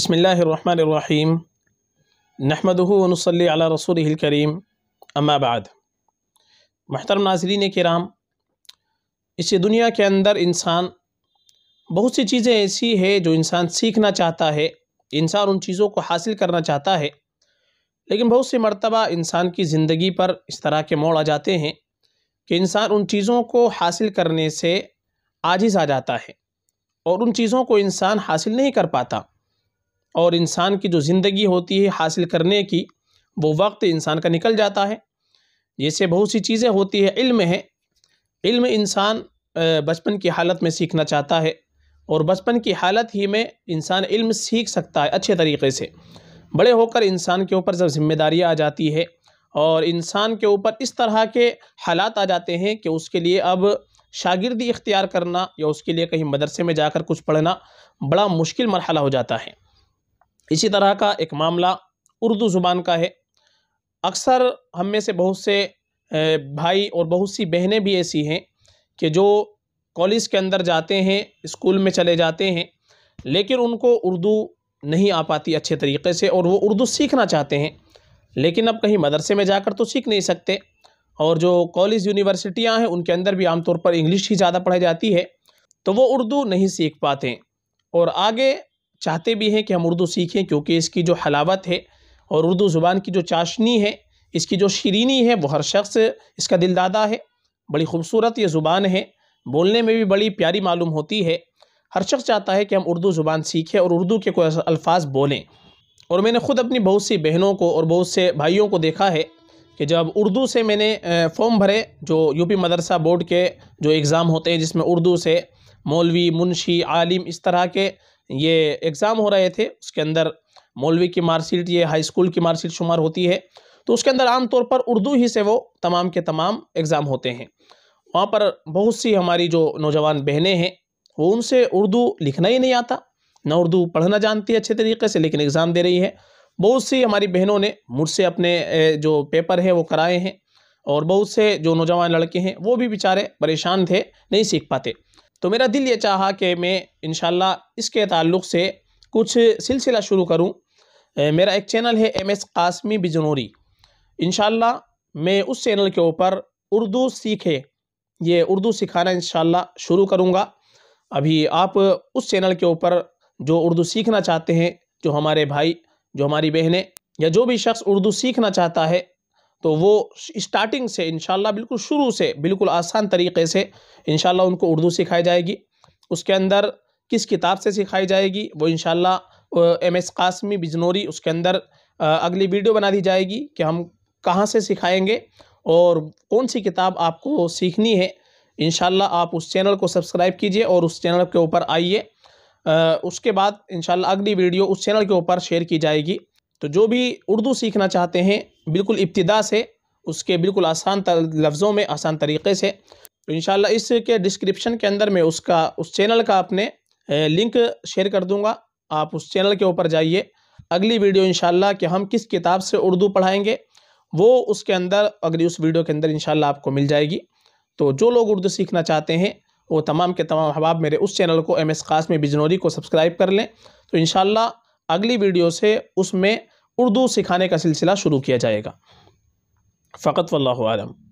बसमीम नहमदनसली अला रसूल करीम अम्माबाद महतरम नाजरीन कराम इस दुनिया के अंदर इंसान बहुत सी चीज़ें ऐसी है जो इंसान सीखना चाहता है इंसान उन चीज़ों को हासिल करना चाहता है लेकिन बहुत सी मरतबा इंसान की ज़िंदगी पर इस तरह के मोड़ आ जाते हैं कि इंसान उन चीज़ों को हासिल करने से आजिज़ आ जाता है और उन चीज़ों को इंसान हासिल नहीं कर पाता और इंसान की जो ज़िंदगी होती है हासिल करने की वो वक्त इंसान का निकल जाता है जैसे बहुत सी चीज़ें होती है इल्म है इल्म इंसान बचपन की हालत में सीखना चाहता है और बचपन की हालत ही में इंसान इल्म सीख सकता है अच्छे तरीके से बड़े होकर इंसान के ऊपर जब जिम्मेदारियाँ आ जाती है और इंसान के ऊपर इस तरह के हालात आ जाते हैं कि उसके लिए अब शागिर्दी इख्तियार करना या उसके लिए कहीं मदरसे में जाकर कुछ पढ़ना बड़ा मुश्किल मरहला हो जाता है इसी तरह का एक मामला उर्दू ज़ुबान का है अक्सर हम में से बहुत से भाई और बहुत सी बहनें भी ऐसी हैं कि जो कॉलेज के अंदर जाते हैं स्कूल में चले जाते हैं लेकिन उनको उर्दू नहीं आ पाती अच्छे तरीके से और वो उर्दू सीखना चाहते हैं लेकिन अब कहीं मदरसे में जाकर तो सीख नहीं सकते और जो कॉलेज यूनिवर्सिटियाँ हैं उनके अंदर भी आमतौर पर इंग्लिश ही ज़्यादा पढ़ाई जाती है तो वो उर्दू नहीं सीख पाते और आगे चाहते भी हैं कि हम उर्दू सीखें क्योंकि इसकी जो हलावत है और उर्दू ज़ुबान की जो चाशनी है इसकी जो शरीनी है वो हर शख्स इसका दिलदादा है बड़ी खूबसूरत ये ज़ुबान है बोलने में भी बड़ी प्यारी मालूम होती है हर शख्स चाहता है कि हम उर्दू ज़ुबान सीखें और उर्दू के कोई अल्फाज बोलें और मैंने ख़ुद अपनी बहुत सी बहनों को और बहुत से भाइयों को देखा है कि जब उर्दू से मैंने फॉर्म भरे जो यूपी मदरसा बोर्ड के जो एग्ज़ाम होते हैं जिसमें उर्दू से मौलवी मुंशी आलिम इस तरह के ये एग्ज़ाम हो रहे थे उसके अंदर मौलवी की मार्कशीट ये हाई स्कूल की मार्कशीट शुमार होती है तो उसके अंदर आम तौर पर उर्दू ही से वो तमाम के तमाम एग्ज़ाम होते हैं वहाँ पर बहुत सी हमारी जो नौजवान बहनें हैं वो उनसे उर्दू लिखना ही नहीं आता ना उर्दू पढ़ना जानती अच्छे तरीके से लेकिन एग्ज़ाम दे रही है बहुत सी हमारी बहनों ने मुझसे अपने जो पेपर है वो कराए हैं और बहुत से जो नौजवान लड़के हैं वो भी बेचारे परेशान थे नहीं सीख पाते तो मेरा दिल ये चाहा कि मैं इन इसके ताल्लुक़ से कुछ सिलसिला शुरू करूँ मेरा एक चैनल है एम एस कासमी बिजनौरी इन मैं उस चैनल के ऊपर उर्दू सीखे ये उर्दू सिखाना इन शुरू करूँगा अभी आप उस चैनल के ऊपर जो उर्दू सीखना चाहते हैं जो हमारे भाई जो हमारी बहनें या जो भी शख्स उर्दू सीखना चाहता है तो वो स्टार्टिंग से इनशाला बिल्कुल शुरू से बिल्कुल आसान तरीके से इनशाला उनको उर्दू सिखाई जाएगी उसके अंदर किस किताब से सिखाई जाएगी वो इनशाला एम एस कासमी बिजनौरी उसके अंदर अगली वीडियो बना दी जाएगी कि हम कहाँ से सिखाएंगे और कौन सी किताब आपको सीखनी है इन आप उस चैनल को सब्सक्राइब कीजिए और उस चैनल के ऊपर आइए उसके बाद इन अगली वीडियो उस चैनल के ऊपर शेयर की जाएगी तो जो भी उर्दू सीखना चाहते हैं बिल्कुल इब्तदा से उसके बिल्कुल आसान लफ्ज़ों में आसान तरीके से तो इन इसके डिस्क्रिप्शन के अंदर मैं उसका उस चैनल का अपने लिंक शेयर कर दूँगा आप उस चैनल के ऊपर जाइए अगली वीडियो इन कि हम किस किताब से उर्दू पढ़ाएंगे वो उसके अंदर अगली उस वीडियो के अंदर इन आपको मिल जाएगी तो जो लोग उर्दू सीखना चाहते हैं वो तमाम के तमाम अहबाब मेरे उस चैनल को एम एस खास में बिजनौरी को सब्सक्राइब कर लें तो इन अगली वीडियो से उसमें उर्दू सिखाने का सिलसिला शुरू किया जाएगा फ़कत वल्लम